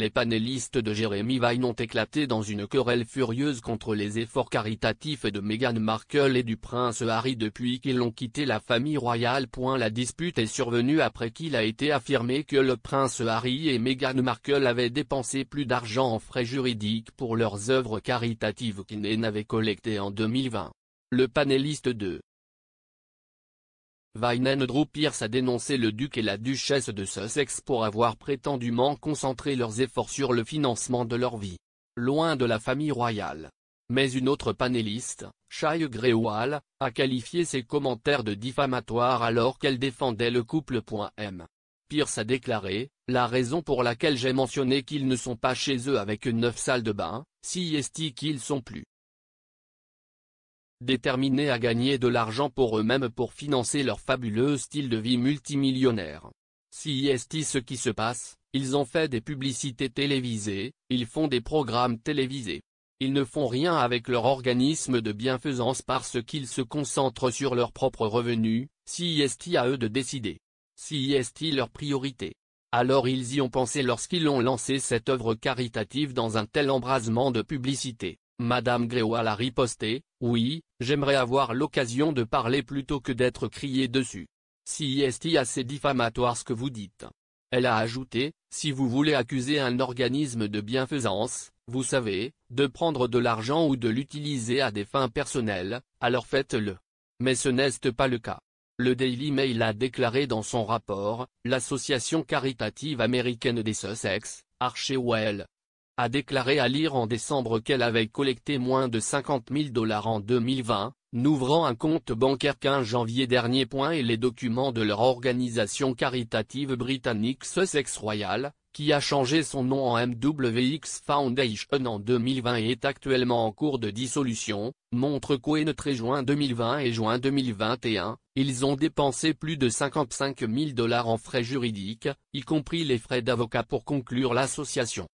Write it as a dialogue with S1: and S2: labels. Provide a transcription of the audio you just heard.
S1: les panélistes de Jérémy Vine ont éclaté dans une querelle furieuse contre les efforts caritatifs de Meghan Markle et du prince Harry depuis qu'ils ont quitté la famille royale. La dispute est survenue après qu'il a été affirmé que le prince Harry et Meghan Markle avaient dépensé plus d'argent en frais juridiques pour leurs œuvres caritatives qu'ils n'avaient collectées en 2020. Le panéliste de Pierce a dénoncé le duc et la duchesse de Sussex pour avoir prétendument concentré leurs efforts sur le financement de leur vie. Loin de la famille royale. Mais une autre panéliste, Shai Grewal, a qualifié ses commentaires de diffamatoires alors qu'elle défendait le couple. M. Pierce a déclaré, la raison pour laquelle j'ai mentionné qu'ils ne sont pas chez eux avec neuf salles de bain, si est qu'ils sont plus déterminés à gagner de l'argent pour eux-mêmes pour financer leur fabuleux style de vie multimillionnaire. Si est ce qui se passe, ils ont fait des publicités télévisées, ils font des programmes télévisés. Ils ne font rien avec leur organisme de bienfaisance parce qu'ils se concentrent sur leurs propres revenus, si est à eux de décider. Si est leur priorité. Alors ils y ont pensé lorsqu'ils ont lancé cette œuvre caritative dans un tel embrasement de publicité. Madame Grewal a riposté, oui, j'aimerais avoir l'occasion de parler plutôt que d'être crié dessus. Si est assez diffamatoire ce que vous dites. Elle a ajouté, si vous voulez accuser un organisme de bienfaisance, vous savez, de prendre de l'argent ou de l'utiliser à des fins personnelles, alors faites-le. Mais ce n'est pas le cas. Le Daily Mail a déclaré dans son rapport, l'association caritative américaine des Sussex, Archewell, a déclaré à lire en décembre qu'elle avait collecté moins de 50 000 dollars en 2020, n'ouvrant un compte bancaire qu'un janvier dernier. et les documents de leur organisation caritative britannique Sussex Royal, qui a changé son nom en MWX Foundation en 2020 et est actuellement en cours de dissolution, montrent qu'au entre juin 2020 et juin 2021, ils ont dépensé plus de 55 000 dollars en frais juridiques, y compris les frais d'avocat pour conclure l'association.